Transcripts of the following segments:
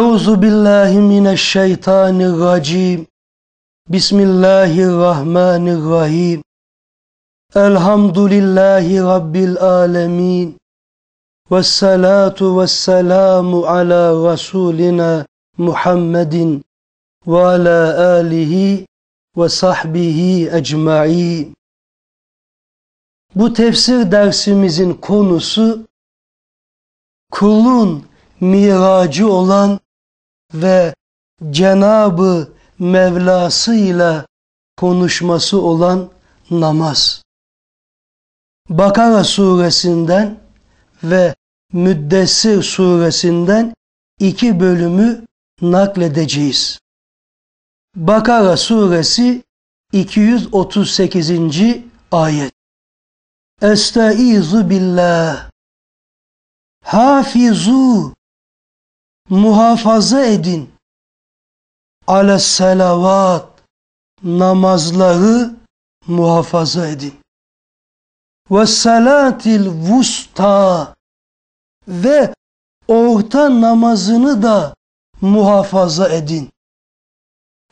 Euzu billahi mineşşeytanirracim. Bismillahirrahmanirrahim. Elhamdülillahi rabbil alamin. Vessalatu vesselamu ala rasulina Muhammedin ve ala alihi ve sahbihi ecmaîn. Bu tefsir dersimizin konusu kulun miracı olan ve Cenabı Mevlası ile konuşması olan namaz. Bakara suresinden ve Müddessir suresinden iki bölümü nakledeceğiz. Bakara suresi 238. ayet. Estaizu billah. Hafizu muhafaza edin. Ale selavat namazları muhafaza edin. Ve salatil vusta ve orta namazını da muhafaza edin.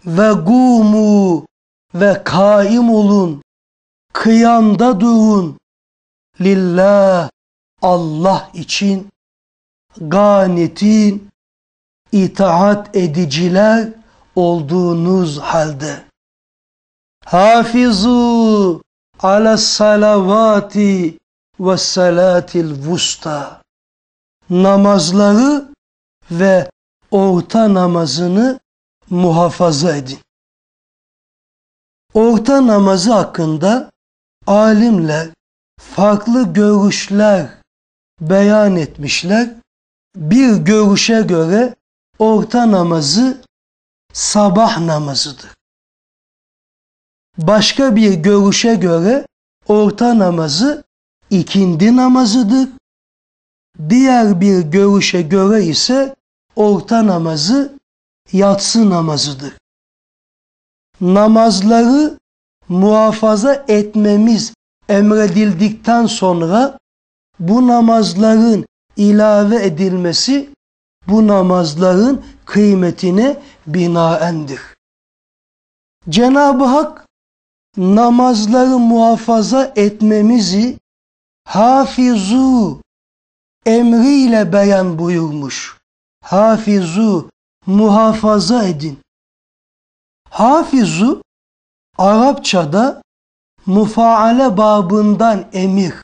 Ve gumu ve kaim olun, kıyamda durun. Lillah Allah için ganitin itaat ediciler olduğunuz halde. Hafizu ala salavati ve salatil vusta. Namazları ve orta namazını muhafaza edin. Orta namazı hakkında alimler farklı görüşler beyan etmişler. Bir görüşe göre orta namazı sabah namazıdır. Başka bir görüşe göre orta namazı ikindi namazıdır. Diğer bir görüşe göre ise orta namazı yatsı namazıdır. Namazları muhafaza etmemiz emredildikten sonra bu namazların ilave edilmesi bu namazların kıymetine binaendir. Cenab-ı Hak namazları muhafaza etmemizi hafizu emriyle beyan buyurmuş. Hafizu muhafaza edin. Hafizu Arapçada mufaale babından emir.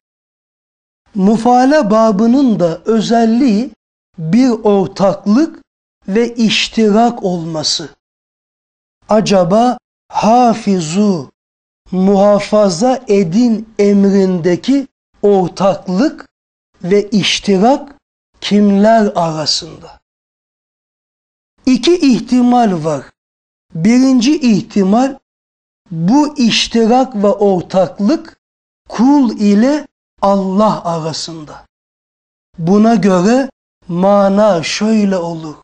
Mufaale babının da özelliği bir ortaklık ve iştirak olması. Acaba hafizu muhafaza edin emrindeki ortaklık ve iştirak kimler arasında? İki ihtimal var. Birinci ihtimal bu iştirak ve ortaklık kul ile Allah arasında. Buna göre mana şöyle olur.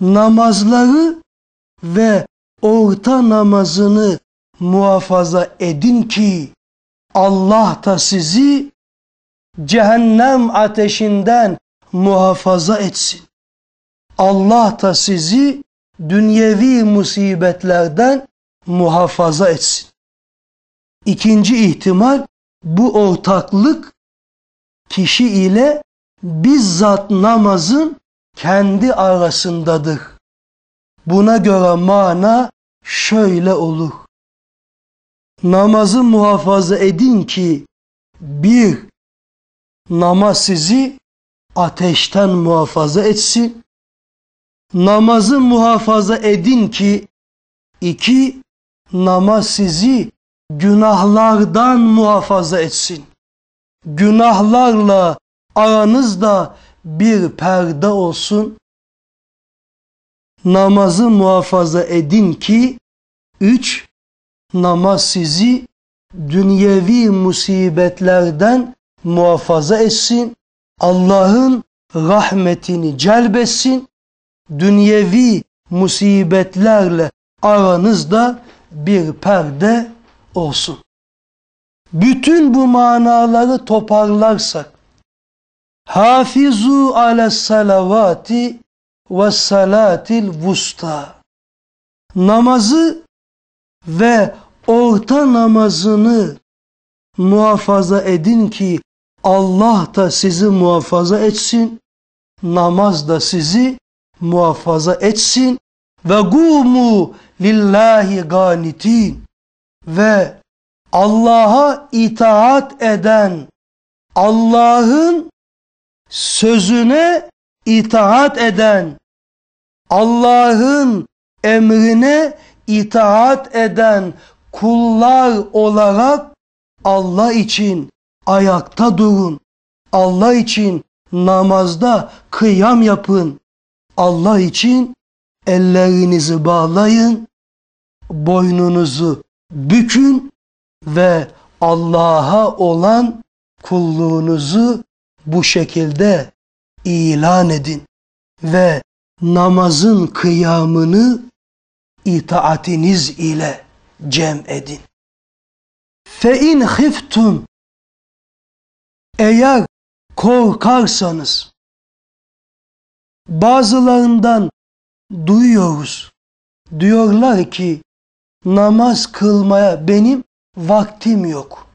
Namazları ve orta namazını muhafaza edin ki Allah da sizi cehennem ateşinden muhafaza etsin. Allah da sizi dünyevi musibetlerden muhafaza etsin. İkinci ihtimal bu ortaklık kişi ile bizzat namazın kendi arasındadır. Buna göre mana şöyle olur. Namazı muhafaza edin ki bir namaz sizi ateşten muhafaza etsin. Namazı muhafaza edin ki iki namaz sizi günahlardan muhafaza etsin. Günahlarla aranızda bir perde olsun. Namazı muhafaza edin ki, üç, namaz sizi dünyevi musibetlerden muhafaza etsin. Allah'ın rahmetini celbesin. Dünyevi musibetlerle aranızda bir perde olsun. Bütün bu manaları toparlarsak, Hafizu ala salavati ve salatil vusta. Namazı ve orta namazını muhafaza edin ki Allah da sizi muhafaza etsin. Namaz da sizi muhafaza etsin. Ve gumu lillahi ganitin. Ve Allah'a itaat eden, Allah'ın sözüne itaat eden, Allah'ın emrine itaat eden kullar olarak Allah için ayakta durun. Allah için namazda kıyam yapın. Allah için ellerinizi bağlayın, boynunuzu bükün ve Allah'a olan kulluğunuzu bu şekilde ilan edin ve namazın kıyamını itaatiniz ile cem edin. Fe in hiftum eğer korkarsanız bazılarından duyuyoruz. Diyorlar ki namaz kılmaya benim vaktim yok.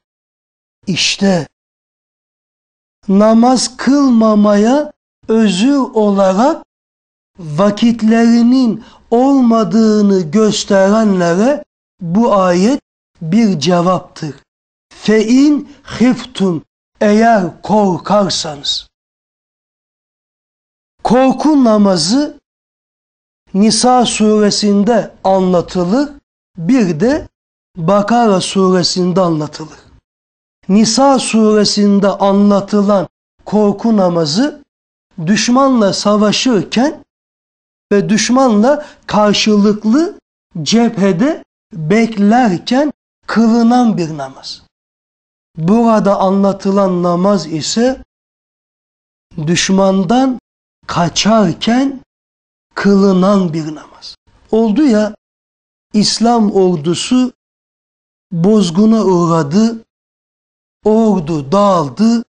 İşte namaz kılmamaya özür olarak vakitlerinin olmadığını gösterenlere bu ayet bir cevaptır. Fein hiftum eğer korkarsanız. Korku namazı Nisa suresinde anlatılır, bir de Bakara suresinde anlatılır. Nisa suresinde anlatılan korku namazı düşmanla savaşırken ve düşmanla karşılıklı cephede beklerken kılınan bir namaz. Burada anlatılan namaz ise düşmandan kaçarken kılınan bir namaz. Oldu ya İslam ordusu bozguna uğradı, ordu dağıldı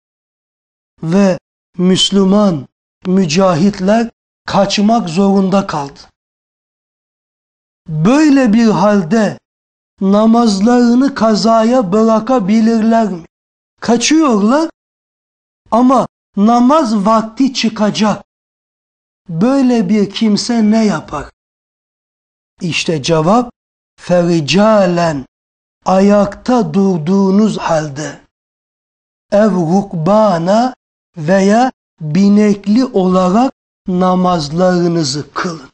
ve Müslüman mücahitler kaçmak zorunda kaldı. Böyle bir halde namazlarını kazaya bırakabilirler mi? Kaçıyorlar ama namaz vakti çıkacak. Böyle bir kimse ne yapar? İşte cevap fericalen ayakta durduğunuz halde ev rukbana veya binekli olarak namazlarınızı kılın.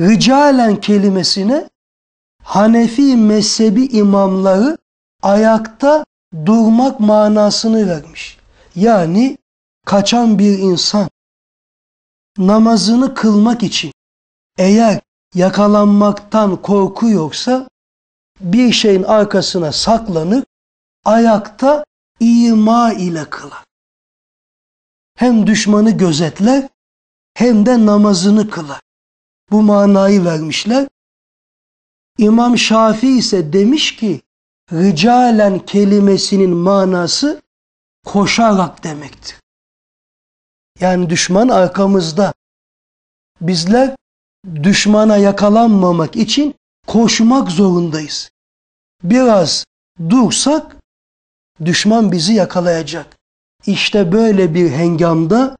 Ricalen kelimesine Hanefi mezhebi imamları ayakta durmak manasını vermiş. Yani kaçan bir insan namazını kılmak için eğer yakalanmaktan korku yoksa bir şeyin arkasına saklanır, ayakta ima ile kılar. Hem düşmanı gözetle, hem de namazını kılar. Bu manayı vermişler. İmam Şafii ise demiş ki ricalen kelimesinin manası koşarak demektir. Yani düşman arkamızda. Bizler düşmana yakalanmamak için koşmak zorundayız. Biraz dursak Düşman bizi yakalayacak. İşte böyle bir hengamda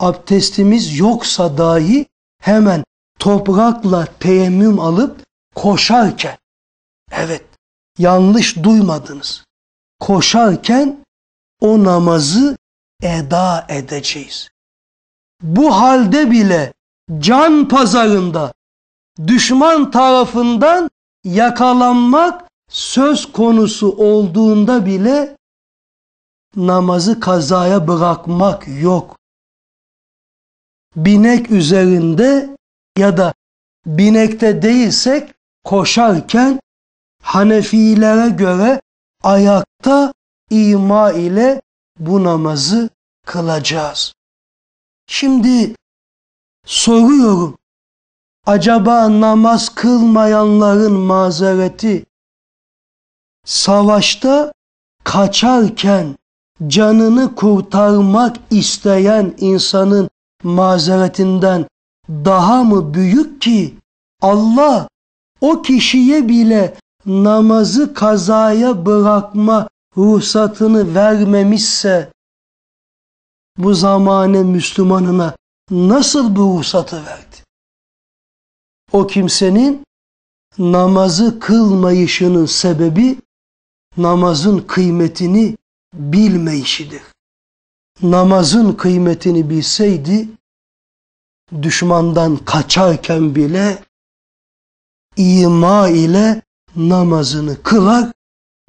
abdestimiz yoksa dahi hemen toprakla teyemmüm alıp koşarken evet yanlış duymadınız. Koşarken o namazı eda edeceğiz. Bu halde bile can pazarında düşman tarafından yakalanmak söz konusu olduğunda bile namazı kazaya bırakmak yok. Binek üzerinde ya da binekte değilsek koşarken Hanefilere göre ayakta ima ile bu namazı kılacağız. Şimdi soruyorum. Acaba namaz kılmayanların mazereti savaşta kaçarken canını kurtarmak isteyen insanın mazeretinden daha mı büyük ki Allah o kişiye bile namazı kazaya bırakma ruhsatını vermemişse bu zamane Müslümanına nasıl bu ruhsatı verdi? O kimsenin namazı kılmayışının sebebi namazın kıymetini bilmeyişidir. Namazın kıymetini bilseydi düşmandan kaçarken bile ima ile namazını kılar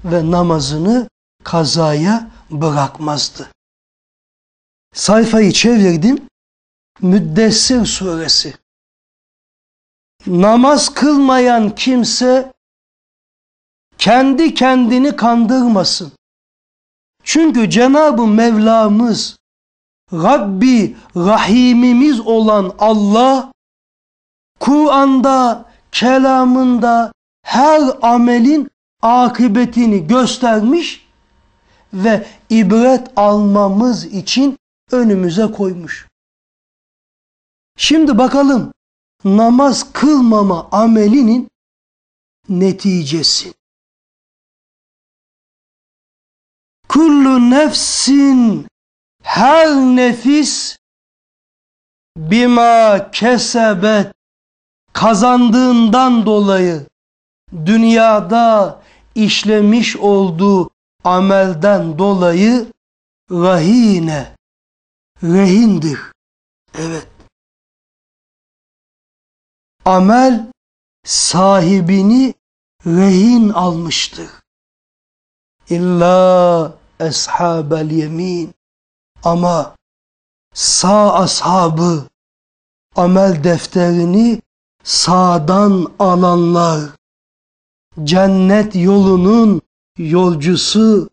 ve namazını kazaya bırakmazdı. Sayfayı çevirdim. Müddessir suresi. Namaz kılmayan kimse kendi kendini kandırmasın. Çünkü Cenab-ı Mevlamız, Rabbi, Rahimimiz olan Allah, Kur'an'da, kelamında her amelin akıbetini göstermiş ve ibret almamız için önümüze koymuş. Şimdi bakalım namaz kılmama amelinin neticesi. kullu nefsin her nefis bima kesebet kazandığından dolayı dünyada işlemiş olduğu amelden dolayı rahine rehindir. Evet. Amel sahibini rehin almıştır. İlla eshabel yemin. Ama sağ ashabı amel defterini sağdan alanlar cennet yolunun yolcusu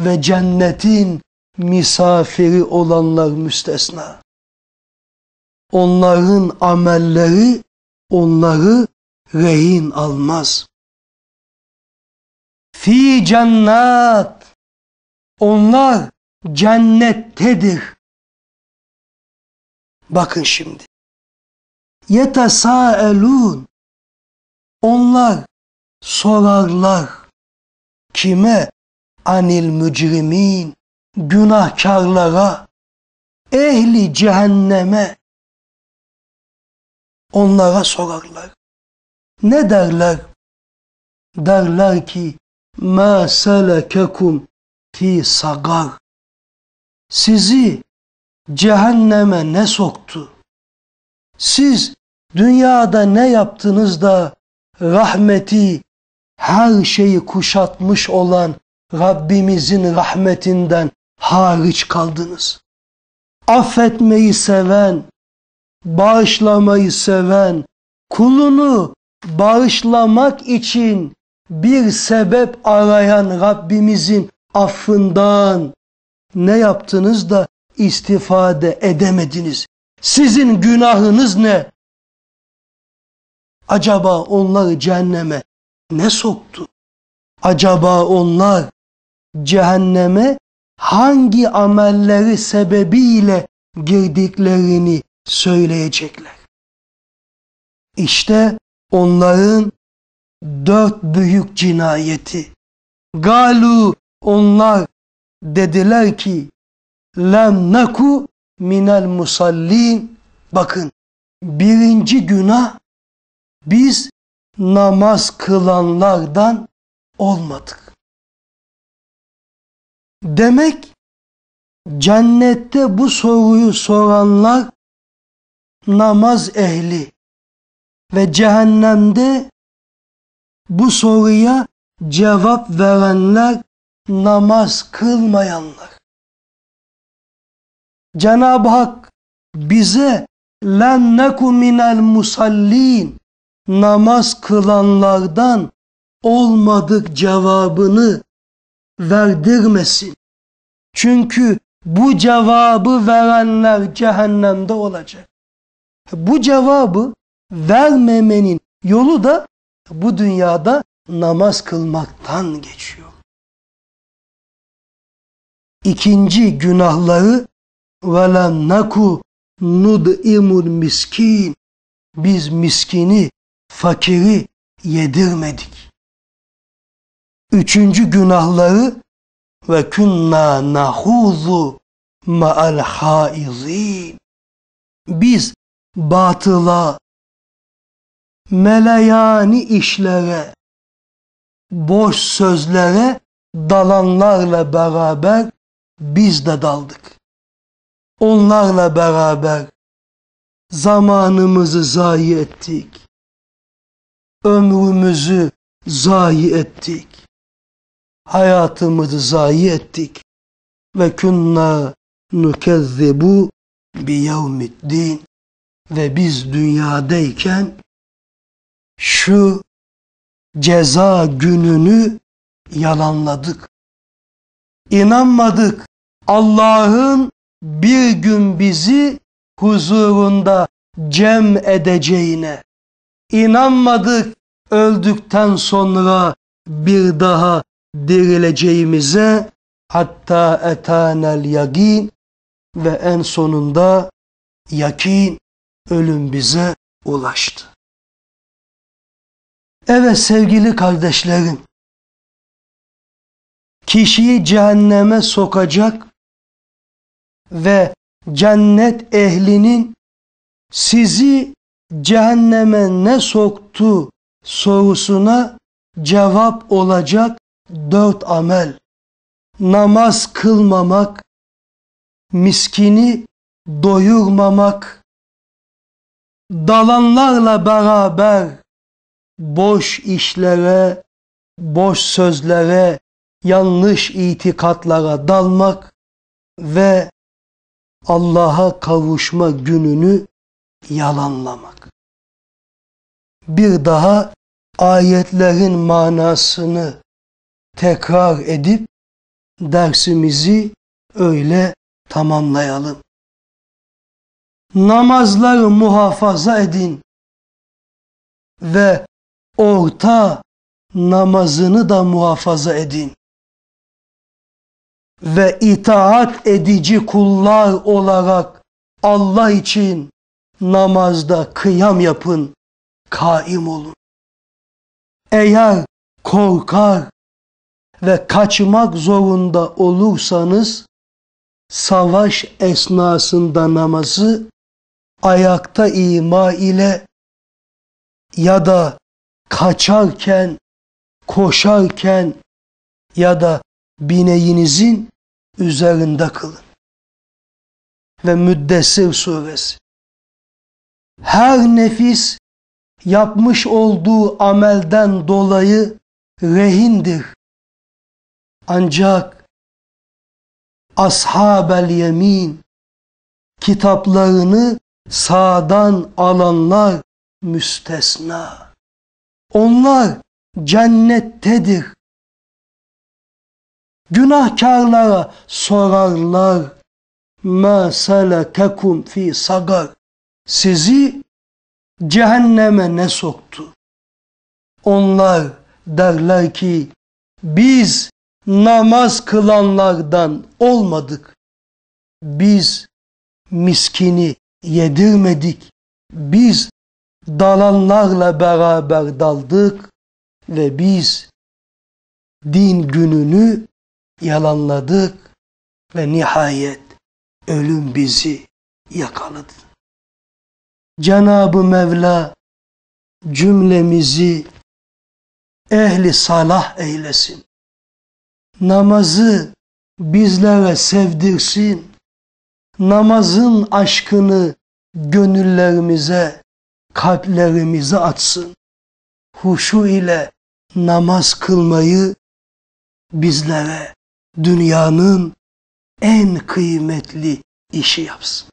ve cennetin misafiri olanlar müstesna. Onların amelleri onları rehin almaz. Fi cennet onlar cennettedir. Bakın şimdi. Yetesaelun. Onlar sorarlar. Kime? Anil mücrimin. Günahkarlara. Ehli cehenneme. Onlara sorarlar. Ne derler? Derler ki ma selekekum etti sagar. Sizi cehenneme ne soktu? Siz dünyada ne yaptınız da rahmeti her şeyi kuşatmış olan Rabbimizin rahmetinden hariç kaldınız. Affetmeyi seven, bağışlamayı seven, kulunu bağışlamak için bir sebep arayan Rabbimizin affından ne yaptınız da istifade edemediniz? Sizin günahınız ne? Acaba onları cehenneme ne soktu? Acaba onlar cehenneme hangi amelleri sebebiyle girdiklerini söyleyecekler. İşte onların dört büyük cinayeti. Galu onlar dediler ki lem neku minel musallin. Bakın birinci günah biz namaz kılanlardan olmadık. Demek cennette bu soruyu soranlar namaz ehli ve cehennemde bu soruya cevap verenler namaz kılmayanlar. Cenab-ı Hak bize len neku minel musallin namaz kılanlardan olmadık cevabını verdirmesin. Çünkü bu cevabı verenler cehennemde olacak. Bu cevabı vermemenin yolu da bu dünyada namaz kılmaktan geçiyor ikinci günahları ve naku nud nud'imul miskin biz miskini fakiri yedirmedik. Üçüncü günahları ve künna nahuzu ma'al haizin biz batıla meleyani işlere boş sözlere dalanlarla beraber biz de daldık. Onlarla beraber zamanımızı zayi ettik. Ömrümüzü zayi ettik. Hayatımızı zayi ettik. Ve künna nukezzibu bi yevmiddin. Ve biz dünyadayken şu ceza gününü yalanladık inanmadık. Allah'ın bir gün bizi huzurunda cem edeceğine inanmadık öldükten sonra bir daha dirileceğimize hatta etanel yakin ve en sonunda yakin ölüm bize ulaştı. Evet sevgili kardeşlerim kişiyi cehenneme sokacak ve cennet ehlinin sizi cehenneme ne soktu sorusuna cevap olacak dört amel. Namaz kılmamak, miskini doyurmamak, dalanlarla beraber boş işlere, boş sözlere yanlış itikatlara dalmak ve Allah'a kavuşma gününü yalanlamak. Bir daha ayetlerin manasını tekrar edip dersimizi öyle tamamlayalım. Namazları muhafaza edin ve orta namazını da muhafaza edin ve itaat edici kullar olarak Allah için namazda kıyam yapın, kaim olun. Eğer korkar ve kaçmak zorunda olursanız savaş esnasında namazı ayakta ima ile ya da kaçarken, koşarken ya da bineğinizin üzerinde kılın. Ve Müddessir suresi. Her nefis yapmış olduğu amelden dolayı rehindir. Ancak ashabel yemin kitaplarını sağdan alanlar müstesna. Onlar cennettedir. Günahkarlara sorarlar. Ma salatekum fi sagar. Sizi cehenneme ne soktu? Onlar derler ki biz namaz kılanlardan olmadık. Biz miskini yedirmedik. Biz dalanlarla beraber daldık ve biz din gününü yalanladık ve nihayet ölüm bizi yakaladı. Cenab-ı Mevla cümlemizi ehli salah eylesin. Namazı bizlere sevdirsin. Namazın aşkını gönüllerimize, kalplerimize atsın. Huşu ile namaz kılmayı bizlere dünyanın en kıymetli işi yapsın.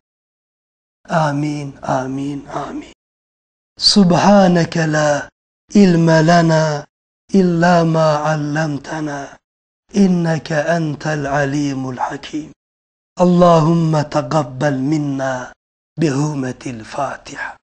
Amin, amin, amin. Subhaneke la ilme lana illa ma allamtana inneke entel alimul hakim. Allahümme tekabbel minna bihurmetil Fatiha.